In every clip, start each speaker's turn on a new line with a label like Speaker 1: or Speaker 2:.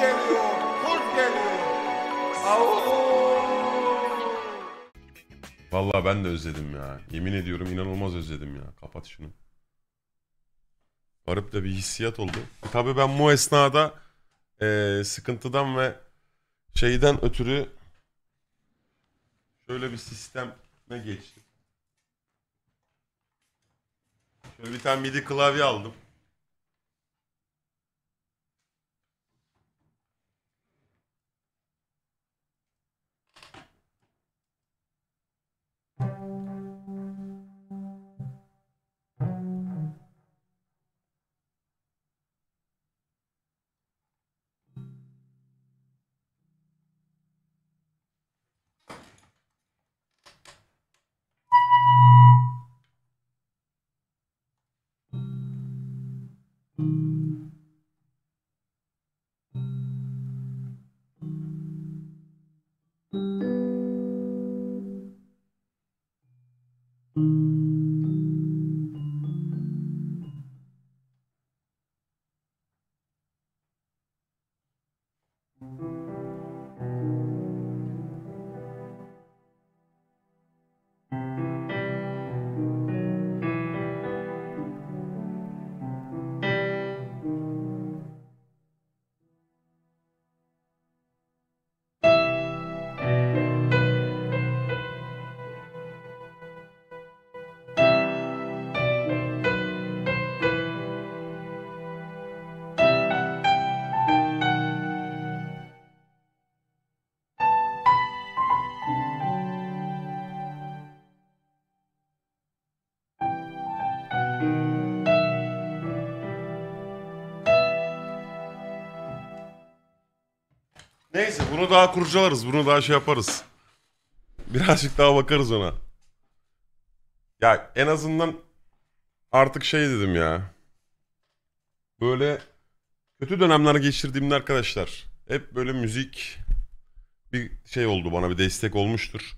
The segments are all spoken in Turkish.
Speaker 1: geliyor, kurt geliyor.
Speaker 2: Valla ben de özledim ya. Yemin ediyorum inanılmaz özledim ya. Kapat şunu. Garip da bir hissiyat oldu. E tabii ben bu esnada e, sıkıntıdan ve şeyden ötürü şöyle bir sisteme geçtim. Şöyle bir tane midi klavye aldım. Neyse bunu daha kurcalarız. Bunu daha şey yaparız. Birazcık daha bakarız ona. Ya en azından artık şey dedim ya. Böyle kötü dönemler geçirdiğimde arkadaşlar hep böyle müzik bir şey oldu bana bir destek olmuştur.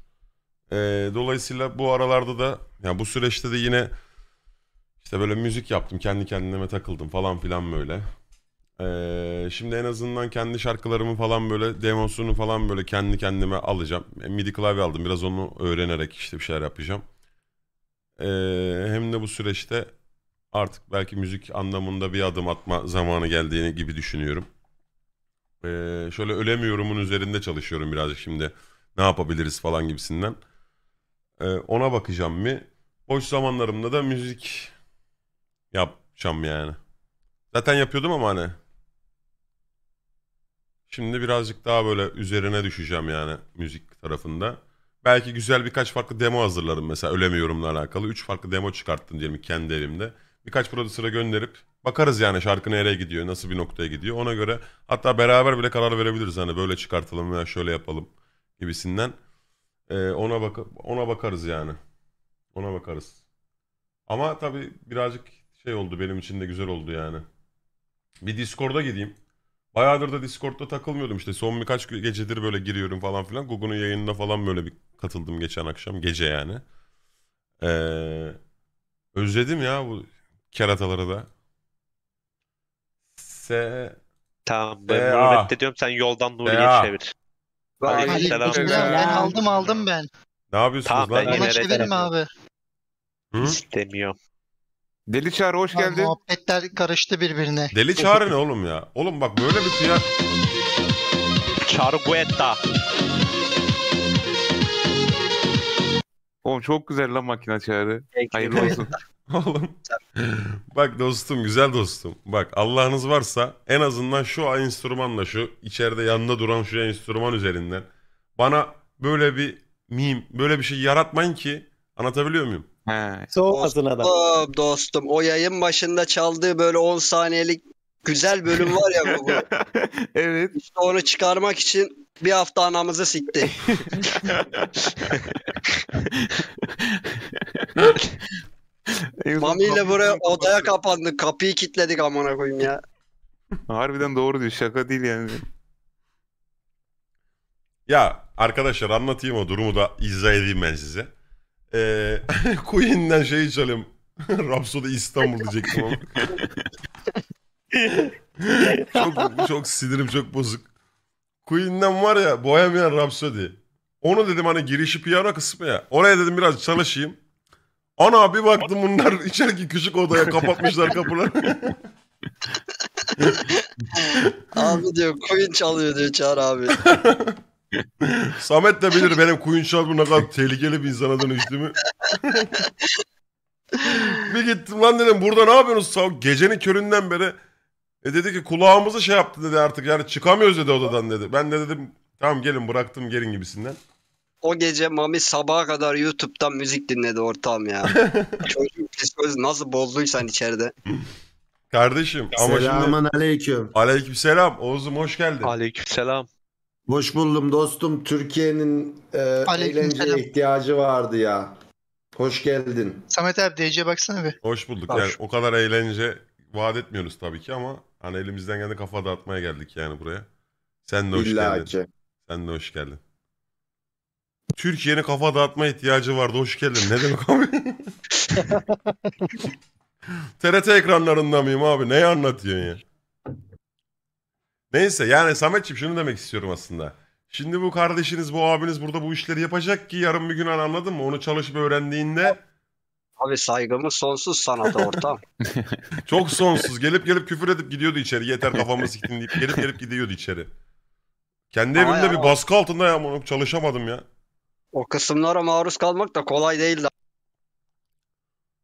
Speaker 2: Ee, dolayısıyla bu aralarda da ya bu süreçte de yine işte böyle müzik yaptım kendi kendime takıldım falan filan böyle. Ee, şimdi en azından kendi şarkılarımı falan böyle demosunu falan böyle kendi kendime alacağım. E, midi klavye aldım biraz onu öğrenerek işte bir şeyler yapacağım. Ee, hem de bu süreçte artık belki müzik anlamında bir adım atma zamanı geldiğini gibi düşünüyorum. Ee, şöyle ölemiyorumun üzerinde çalışıyorum birazcık şimdi ne yapabiliriz falan gibisinden. Ee, ona bakacağım mı? Boş zamanlarımda da müzik yapacağım yani. Zaten yapıyordum ama hani Şimdi birazcık daha böyle üzerine düşeceğim yani müzik tarafında. Belki güzel birkaç farklı demo hazırlarım mesela Ölemiyorum'la alakalı. Üç farklı demo çıkarttım diyelim kendi evimde. Birkaç prodüsere gönderip bakarız yani şarkı nereye gidiyor, nasıl bir noktaya gidiyor. Ona göre hatta beraber bile karar verebiliriz hani böyle çıkartalım veya şöyle yapalım gibisinden. Ee, ona bak ona bakarız yani. Ona bakarız. Ama tabii birazcık şey oldu benim için de güzel oldu yani. Bir Discord'a gideyim. Bayağıdır da Discord'da takılmıyordum işte. Son birkaç gecedir böyle giriyorum falan filan. Google'un yayınında falan böyle bir katıldım geçen akşam. Gece yani. Ee, özledim ya bu kerataları da.
Speaker 1: Se... Tamam. Ben Muhammed'de diyorum sen yoldan Nuri'ye çevir. Aleykümselam. Ben aldım aldım ben.
Speaker 2: Ne yapıyorsunuz tamam, lan? Ben yine çevirim abi. Hı? İstemiyorum. Deli Çağrı hoş Lan geldin.
Speaker 1: Muhabbetler karıştı birbirine. Deli Çağrı ne oğlum
Speaker 2: ya? Oğlum bak böyle bir tüya... guetta. Oğlum çok güzel lan makine Çağrı. Hayırlı olsun. oğlum. bak dostum güzel dostum. Bak Allah'ınız varsa en azından şu enstrümanla şu içeride yanında duran şu enstrüman üzerinden bana böyle bir meme böyle bir şey yaratmayın ki anlatabiliyor muyum? He. Soğumasın adam.
Speaker 1: Dostum, dostum o yayın başında çaldığı böyle 10 saniyelik güzel bölüm var ya bu. evet. İşte onu çıkarmak için bir hafta anamızı sikti.
Speaker 2: Mami ile
Speaker 1: buraya odaya kapandık. Kapıyı kilitledik amına koyayım ya.
Speaker 2: Harbiden doğru diyor. Şaka değil yani. Ya arkadaşlar anlatayım o durumu da izah edeyim ben size. Ee, Queen'den şey çalayım. Rhapsody İstanbul diyecektim ama. çok, çok sinirim çok bozuk. Queen'den var ya Bohemian Rhapsody. Onu dedim hani girişi piyano kısmı ya. Oraya dedim biraz çalışayım. Ana bir baktım bunlar içeriki küçük odaya kapatmışlar kapıları.
Speaker 1: abi diyor Queen çalıyor diyor Çağrı abi.
Speaker 2: Samet de bilir benim Queen Sharp'ın ne kadar tehlikeli bir insanadan içtiğimi. bir gittim lan dedim burada ne yapıyorsunuz? Gecenin köründen beri e dedi ki kulağımızı şey yaptı dedi artık yani çıkamıyoruz dedi odadan dedi. Ben de dedim tamam gelin bıraktım gelin gibisinden.
Speaker 1: O gece Mami sabaha kadar YouTube'dan müzik dinledi ortam ya. Çocuk psikolojisi nasıl bozduysan hani içeride.
Speaker 2: Kardeşim ama Selamun şimdi... aleyküm. Aleyküm selam. Oğuz'um hoş geldin. Aleyküm selam. Hoş buldum dostum.
Speaker 1: Türkiye'nin e, eğlenceye
Speaker 2: ihtiyacı vardı ya. Hoş geldin.
Speaker 1: Samet abi DC'ye baksana bir. Hoş bulduk. Hoş.
Speaker 2: o kadar eğlence vaat etmiyoruz tabii ki ama hani elimizden geldi kafa dağıtmaya geldik yani buraya. Sen de hoş İlla geldin. Sen de hoş geldin. Türkiye'nin kafa dağıtma ihtiyacı vardı. Hoş geldin. Ne demek abi? TRT ekranlarında mıyım abi? Neyi anlatıyorsun ya? Neyse yani Sametçim şunu demek istiyorum aslında. Şimdi bu kardeşiniz, bu abiniz burada bu işleri yapacak ki yarın bir gün hani anladın mı? Onu çalışıp öğrendiğinde Abi saygımız sonsuz sanata ortam. çok sonsuz. Gelip gelip küfür edip gidiyordu içeri. Yeter kafamı siktin deyip gelip gelip gidiyordu içeri. Kendi Ama evimde ya bir o- baskı altında ya amına çalışamadım ya. O kısımlara maruz kalmak da kolay değil. de.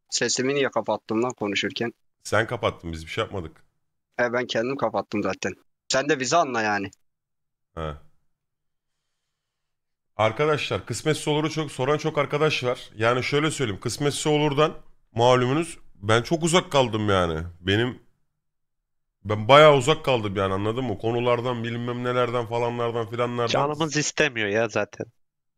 Speaker 1: Sesimi niye kapattım lan konuşurken? Sen kapattın biz bir şey yapmadık. E ben kendim kapattım zaten. Sen de vize anla yani.
Speaker 2: He. Arkadaşlar kısmetse olur çok soran çok arkadaş var. Yani şöyle söyleyeyim kısmetse olurdan malumunuz ben çok uzak kaldım yani. Benim ben bayağı uzak kaldım yani anladın mı? Konulardan bilmem nelerden falanlardan filanlardan. Canımız istemiyor ya zaten.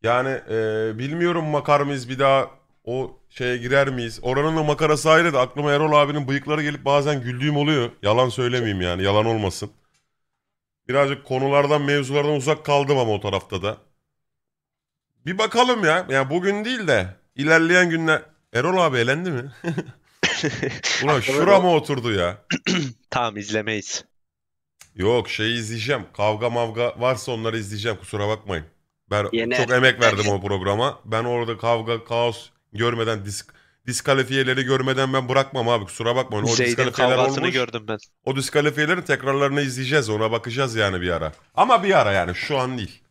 Speaker 2: Yani e, bilmiyorum makar mıyız bir daha o şeye girer miyiz? Oranın da makarası ayrı da aklıma Erol abinin bıyıkları gelip bazen güldüğüm oluyor. Yalan söylemeyeyim yani yalan olmasın. Birazcık konulardan mevzulardan uzak kaldım ama o tarafta da. Bir bakalım ya. Yani bugün değil de ilerleyen günler. Erol abi elendi mi? Ulan mı oturdu ya. tamam izlemeyiz. Yok şey izleyeceğim. Kavga mavga varsa onları izleyeceğim kusura bakmayın. Ben Yener. çok emek verdim o programa. Ben orada kavga kaos görmeden disk diskalifiyeleri görmeden ben bırakmam abi kusura bakma O Zeyd'in diskalifiyeler olmuş. gördüm ben. O diskalifiyelerin tekrarlarını izleyeceğiz ona bakacağız yani bir ara. Ama bir ara yani şu an değil.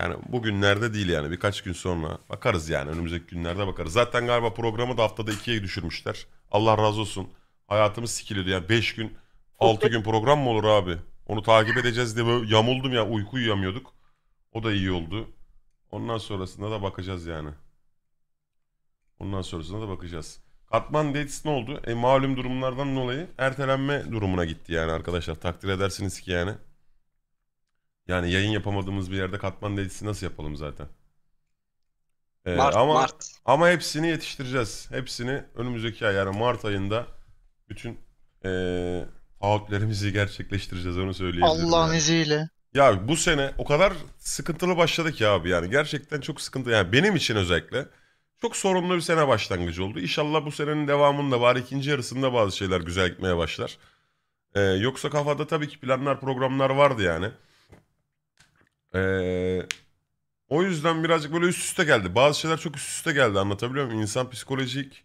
Speaker 2: Yani bugünlerde değil yani birkaç gün sonra bakarız yani önümüzdeki günlerde bakarız. Zaten galiba programı da haftada ikiye düşürmüşler. Allah razı olsun. Hayatımız sikilirdi yani 5 gün 6 gün program mı olur abi? Onu takip edeceğiz diye böyle yamuldum ya uyku uyuyamıyorduk. O da iyi oldu. Ondan sonrasında da bakacağız yani. Ondan sonrasına da bakacağız. Katman Dates ne oldu? E, malum durumlardan dolayı ertelenme durumuna gitti yani arkadaşlar. Takdir edersiniz ki yani. Yani yayın yapamadığımız bir yerde Katman Dates'i nasıl yapalım zaten? E, Mart, ama, Mart. Ama hepsini yetiştireceğiz. Hepsini önümüzdeki ay yani Mart ayında bütün e, taahhütlerimizi gerçekleştireceğiz onu söyleyebilirim. Allah'ın yani. izniyle. Ya bu sene o kadar sıkıntılı başladı ki abi yani gerçekten çok sıkıntı yani benim için özellikle. Çok sorunlu bir sene başlangıcı oldu. İnşallah bu senenin devamında var ikinci yarısında bazı şeyler güzel gitmeye başlar. Ee, yoksa kafada tabii ki planlar programlar vardı yani. Ee, o yüzden birazcık böyle üst üste geldi. Bazı şeyler çok üst üste geldi anlatabiliyor muyum? İnsan psikolojik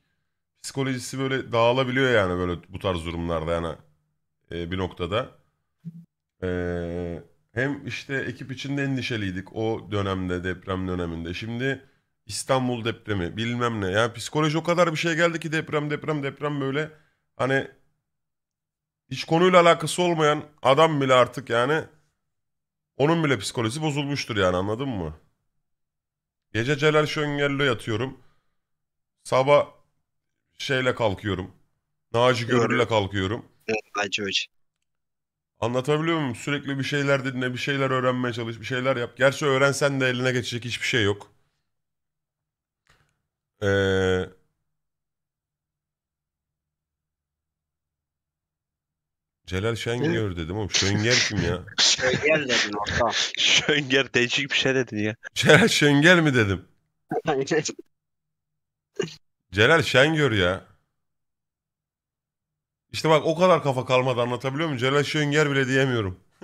Speaker 2: psikolojisi böyle dağılabiliyor yani böyle bu tarz durumlarda yani e, bir noktada. Ee, hem işte ekip içinde endişeliydik o dönemde deprem döneminde. Şimdi İstanbul depremi bilmem ne. Ya psikoloji o kadar bir şey geldi ki deprem deprem deprem böyle. Hani hiç konuyla alakası olmayan adam bile artık yani onun bile psikolojisi bozulmuştur yani anladın mı? Gece Celal Şöngell'le yatıyorum. Sabah şeyle kalkıyorum. Naci Görür'le kalkıyorum. Naci Hoca. Anlatabiliyor muyum? Sürekli bir şeyler dinle, bir şeyler öğrenmeye çalış, bir şeyler yap. Gerçi öğrensen de eline geçecek hiçbir şey yok. Ee, Celal Şengör dedim oğlum. Şönger kim ya?
Speaker 1: Şönger dedim hatta.
Speaker 2: Şönger değişik bir şey dedin ya. Celal Şönger mi dedim? Celal Şengör ya. İşte bak o kadar kafa kalmadı anlatabiliyor muyum? Celal Şönger bile diyemiyorum.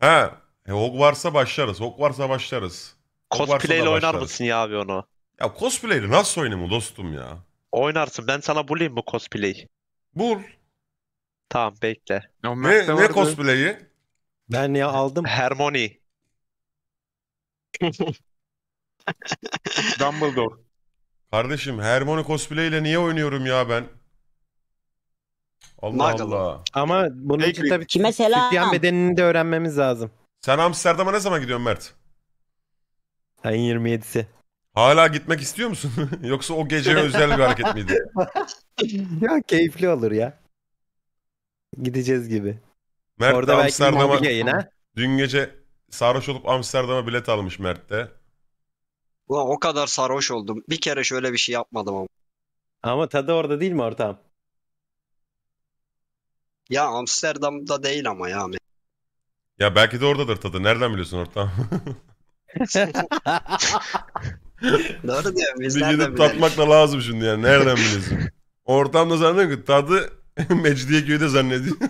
Speaker 2: ha, e, varsa başlarız. ok varsa başlarız. Cosplay ile oynar mısın ya abi onu? Ya cosplay ile nasıl oynayayım dostum ya? Oynarsın. Ben sana bulayım bu cosplay? Bul. Tamam bekle. Ne, ne cosplay'i? Ben ya aldım. Harmony. Dumbledore. Kardeşim Hermione cosplay ile niye oynuyorum ya ben? Allah Nigel. Allah. Ama bunun için tabii Kime selam? Sütyen bedenini de öğrenmemiz lazım. Sen Amsterdam'a ne zaman gidiyorsun Mert? Sen 27'si. Hala gitmek istiyor musun? Yoksa o gece özel bir hareket miydi? ya keyifli olur ya. Gideceğiz gibi. Mert Orada Amsterdam'a mobil yayın ha. dün gece sarhoş olup Amsterdam'a bilet almış Mert de. Ulan
Speaker 1: o kadar sarhoş oldum. Bir kere şöyle bir şey yapmadım ama.
Speaker 2: Ama tadı orada değil mi ortağım?
Speaker 1: Ya Amsterdam'da değil ama ya.
Speaker 2: Ya belki de oradadır tadı. Nereden biliyorsun ortam? Doğru diyor. Biz Bir gidip biliriz? tatmak da lazım şimdi yani. Nereden bilirsin? Ortamda zannediyorum ki tadı Mecidiyeköy'de zannediyor.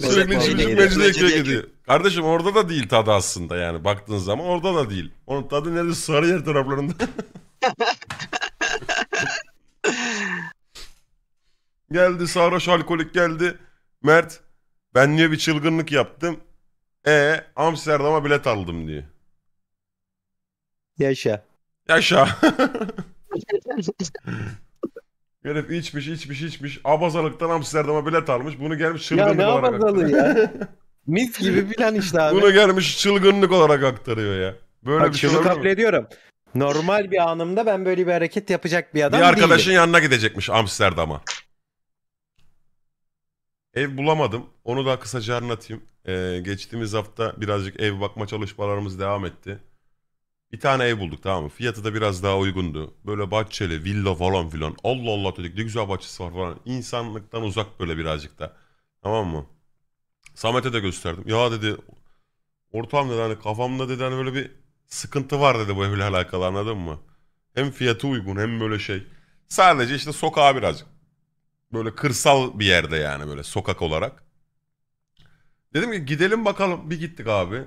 Speaker 2: Sürekli Mecidiyeköy'e çocuk gidiyor. Mecidiyeköy'e gidiyor. Kardeşim orada da değil tadı aslında yani. Baktığın zaman orada da değil. Onun tadı nerede? Sarıyer taraflarında. geldi sarhoş alkolik geldi. Mert ben niye bir çılgınlık yaptım? E Amsterdam'a bilet aldım diye. Yaşa. Yaşa. Herif içmiş içmiş içmiş. Abazalıktan Amsterdam'a bilet almış. Bunu gelmiş çılgınlık olarak. Ya ne olarak. abartalı ya. Mis gibi bilen işte abi. Bunu gelmiş çılgınlık olarak aktarıyor ya. Böyle Bak bir şey şunu olur kabul ediyorum. Normal bir anımda ben böyle bir hareket yapacak bir adam bir değilim. arkadaşın yanına gidecekmiş Amsterdam'a. Ev bulamadım. Onu da kısaca anlatayım. Ee, geçtiğimiz hafta birazcık ev bakma çalışmalarımız devam etti. Bir tane ev bulduk tamam mı? Fiyatı da biraz daha uygundu. Böyle bahçeli, villa falan filan. Allah Allah dedik ne güzel bahçesi var falan. İnsanlıktan uzak böyle birazcık da. Tamam mı? Samet'e de gösterdim. Ya dedi ortağım dedi hani kafamda dedi hani böyle bir sıkıntı var dedi bu evle alakalı anladın mı? Hem fiyatı uygun hem böyle şey. Sadece işte sokağa birazcık Böyle kırsal bir yerde yani böyle sokak olarak. Dedim ki gidelim bakalım. Bir gittik abi.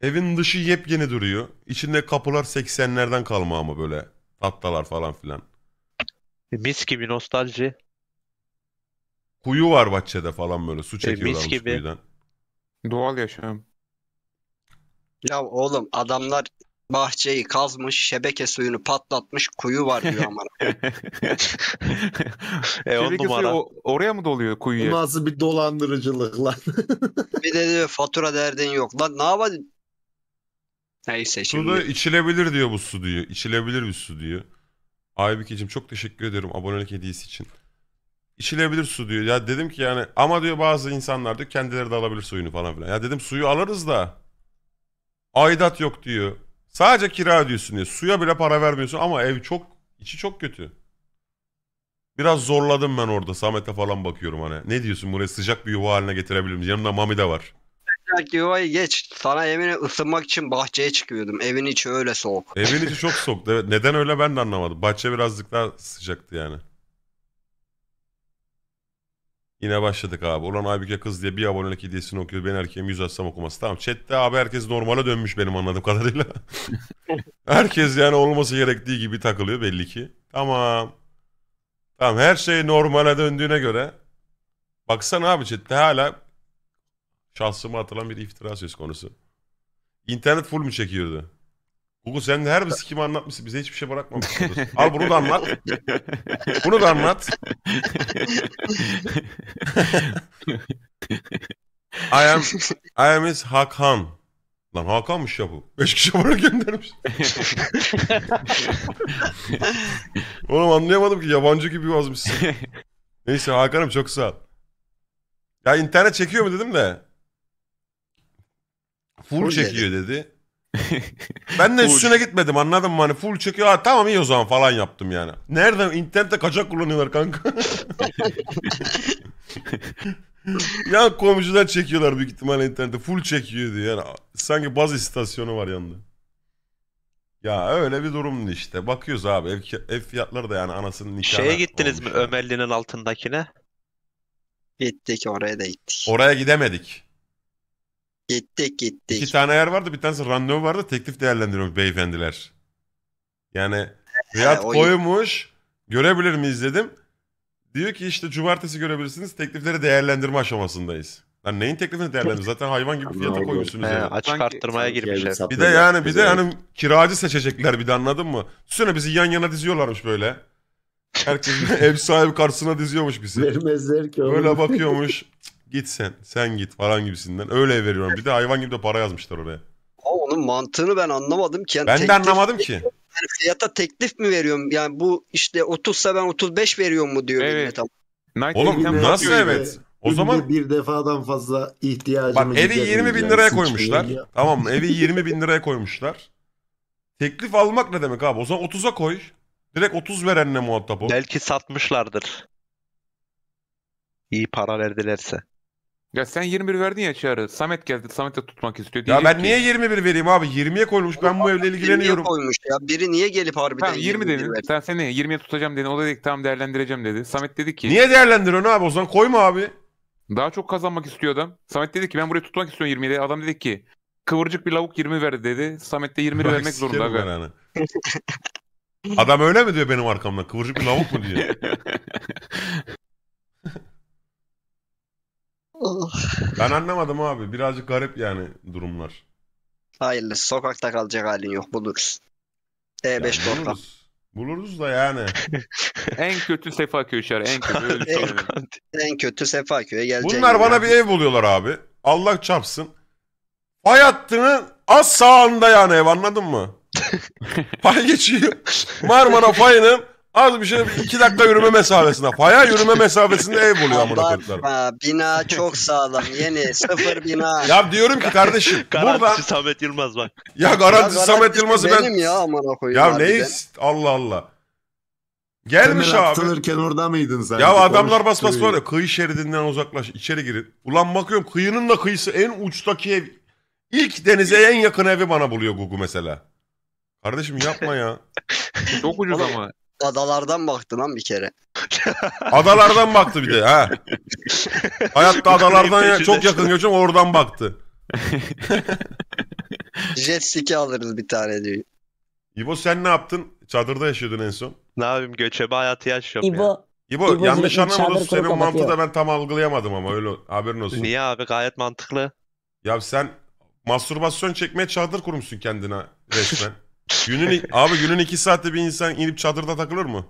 Speaker 2: Evin dışı yepyeni duruyor. İçinde kapılar 80'lerden kalma ama böyle tatlalar falan filan. E, mis gibi nostalji. Kuyu var bahçede falan böyle su e, çekiyorlarmış gibi. kuyudan. Doğal yaşam.
Speaker 1: Ya oğlum adamlar bahçeyi kazmış, şebeke suyunu patlatmış, kuyu var diyor ama.
Speaker 2: e, on numara. suyu o- oraya mı doluyor kuyu? nasıl bir dolandırıcılık lan?
Speaker 1: bir de diyor fatura derdin yok. Lan ne yapalım? Neyse Su da
Speaker 2: içilebilir diyor bu su diyor. İçilebilir bir su diyor. Aybikeciğim çok teşekkür ediyorum abonelik hediyesi için. İçilebilir su diyor. Ya dedim ki yani ama diyor bazı insanlar diyor kendileri de alabilir suyunu falan filan. Ya dedim suyu alırız da aydat yok diyor. Sadece kira ödüyorsun diye. Suya bile para vermiyorsun ama ev çok içi çok kötü. Biraz zorladım ben orada. Samet'e falan bakıyorum hani. Ne diyorsun buraya sıcak bir yuva haline getirebilir miyiz? Yanımda Mami de var.
Speaker 1: Sıcak yuvayı geç. Sana yeminle ısınmak için bahçeye çıkıyordum. Evin içi öyle soğuk.
Speaker 2: Evin içi çok soğuk. Evet. Neden öyle ben de anlamadım. Bahçe birazcık daha sıcaktı yani. Yine başladık abi. Ulan Aybüke kız diye bir abonelik hediyesini okuyor. Ben erkeğim yüz açsam okuması. Tamam chatte abi herkes normale dönmüş benim anladığım kadarıyla. herkes yani olması gerektiği gibi takılıyor belli ki. Tamam. Tamam her şey normale döndüğüne göre. Baksana abi chatte hala şahsıma atılan bir iftira söz konusu. İnternet full mü çekiyordu? Bugün sen de her bir sikimi anlatmışsın. Bize hiçbir şey bırakmamışsın. Al bunu da anlat. Bunu da anlat. I am, I am is Hakan. Lan Hakan'mış ya bu. Beş kişi bana göndermiş. Oğlum anlayamadım ki yabancı gibi yazmışsın. Neyse Hakan'ım çok sağ ol. Ya internet çekiyor mu dedim de.
Speaker 1: Full, çekiyor
Speaker 2: dedi. ben de üstüne gitmedim anladın mı? Hani full çekiyor. Ha, tamam iyi o zaman falan yaptım yani. Nereden? internette kaçak kullanıyorlar kanka. ya komşular çekiyorlar büyük ihtimalle internette. Full çekiyordu yani. Sanki baz istasyonu var yanında. Ya öyle bir durumdu işte. Bakıyoruz abi ev, ev fiyatları da yani anasının nikahı. Şeye gittiniz mi yani. Ömerli'nin altındakine?
Speaker 1: Gittik oraya da
Speaker 2: gittik. Oraya gidemedik. Gittik gittik. İki tane yer vardı bir tanesi randevu vardı teklif değerlendiriyor beyefendiler. Yani fiyat koymuş görebilir miyiz dedim. Diyor ki işte cumartesi görebilirsiniz teklifleri değerlendirme aşamasındayız. Lan neyin teklifini değerlendir? Zaten hayvan gibi fiyata koymuşsunuz He, yani. açık arttırmaya girmişler. Bir de yani bir de Güzel. hani kiracı seçecekler bir de anladın mı? Düşünsene bizi yan yana diziyorlarmış böyle. Herkes ev sahibi karşısına diziyormuş bizi. vermezler ki oğlum. Böyle bakıyormuş. Git sen, sen git falan gibisinden. Öyle veriyorum. Bir de hayvan gibi de para yazmışlar oraya.
Speaker 1: Ama onun mantığını ben anlamadım ki. Yani ben de anlamadım ki. Yani fiyata teklif mi veriyorum? Yani bu işte 30'sa ben 35 veriyorum mu diyor evet.
Speaker 2: Tamam. Oğlum nasıl evet? O zaman bir defadan fazla ihtiyacımı Bak evi 20 bin liraya koymuşlar. Ya. Tamam evi 20 bin liraya koymuşlar. Teklif almak ne demek abi? O zaman 30'a koy. Direkt 30 verenle muhatap ol. Belki satmışlardır. İyi para verdilerse. Ya sen 21 verdin ya çağrı. Samet geldi. Samet de tutmak istiyor. Ya ben ki- niye 21 vereyim abi? 20'ye koymuş. Ben bu evle ilgileniyorum. koymuş ya? Biri niye gelip harbiden Tamam 20 dedi. Sen seni 20'ye tutacağım dedi. O da dedi ki, tamam değerlendireceğim dedi. Samet dedi ki Niye değerlendiriyorsun abi? O zaman koyma abi. daha çok kazanmak istiyor adam. Samet dedi ki ben burayı tutmak istiyorum 20'yi. Adam dedi ki kıvırcık bir lavuk 20 verdi dedi. Samet de 20 vermek zorunda. Adam öyle mi diyor benim arkamdan? Kıvırcık bir lavuk mu diyor? Oh. Ben anlamadım abi. Birazcık garip yani durumlar. Hayırlı. Sokakta kalacak halin yok. Buluruz. E5 yani toplam. Buluruz. buluruz da yani. en kötü Sefaköy şer. En kötü.
Speaker 1: en, kötü sefa Sefaköy'e gelecek. Bunlar bana yani. bir ev
Speaker 2: buluyorlar abi. Allah çapsın. Pay hattının az sağında yani ev anladın mı? pay geçiyor. Marmara payının Az bir şey iki dakika yürüme mesafesinde. Faya yürüme mesafesinde ev buluyor amına koydular. Bakma bina
Speaker 1: çok sağlam. Yeni sıfır bina.
Speaker 2: Ya diyorum ki kardeşim Garantisi buradan. Samet Yılmaz bak. Ya garanti Ya Samet Yılmaz'ı ben. Benim ya amına koyayım. Ya harbiden. neyiz? Allah Allah. Gelmiş Temel abi. atılırken orada mıydın sen? Ya adamlar bas bas var ya kıyı şeridinden uzaklaş içeri girin. Ulan bakıyorum kıyının da kıyısı en uçtaki ev. İlk denize en yakın evi bana buluyor Google mesela. Kardeşim yapma ya. Çok ucuz ama.
Speaker 1: Adalardan baktı lan bir kere. Adalardan baktı bir
Speaker 2: de ha. Hayatta adalardan ya, çok yakın göçüm oradan baktı. Jet ski alırız bir tane diyor. İbo sen ne yaptın? Çadırda yaşıyordun en son. Ne yapayım göçebe hayatı yaşıyorum İbo, ya. İbo, İbo yanlış anlamadım senin mantığı da ben tam algılayamadım ama öyle haberin olsun. Niye abi gayet mantıklı. Ya sen mastürbasyon çekmeye çadır kurmuşsun kendine resmen. Günün, abi günün iki saatte bir insan inip çadırda takılır mı?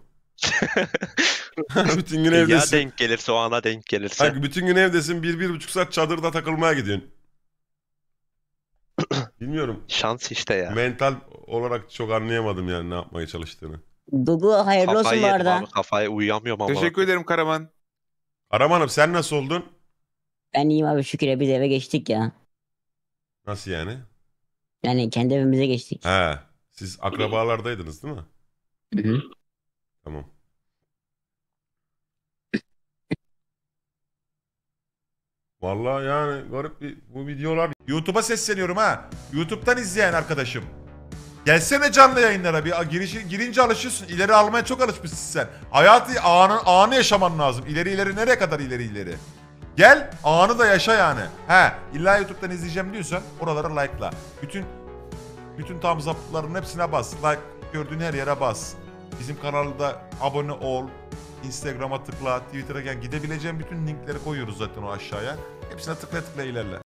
Speaker 2: bütün gün evdesin. Ya denk gelirse o ana denk gelirse. Bak, bütün gün evdesin bir bir buçuk saat çadırda takılmaya gidiyorsun. Bilmiyorum. Şans işte ya. Mental olarak çok anlayamadım yani ne yapmaya çalıştığını. Dugu
Speaker 1: hayırlı kafayı olsun bu arada. Abi,
Speaker 2: kafayı uyuyamıyorum ama. Teşekkür ederim Karaman. Karamanım sen nasıl oldun?
Speaker 1: Ben iyiyim abi şükür biz eve geçtik ya. Nasıl yani? Yani kendi evimize geçtik.
Speaker 2: He. Siz akrabalardaydınız değil mi? Hı hı. Tamam. Vallahi yani garip bir bu videolar. YouTube'a sesleniyorum ha. YouTube'dan izleyen arkadaşım. Gelsene canlı yayınlara bir girişi, girince alışıyorsun. İleri almaya çok alışmışsın sen. Hayatı anı, anı yaşaman lazım. İleri ileri nereye kadar ileri ileri. Gel anı da yaşa yani. He illa YouTube'dan izleyeceğim diyorsan oralara like'la. Bütün bütün tam zaptların hepsine bas. Like gördüğün her yere bas. Bizim kanalda abone ol. Instagram'a tıkla, Twitter'a gel. Gidebileceğin bütün linkleri koyuyoruz zaten o aşağıya. Hepsine tıkla tıkla ilerle.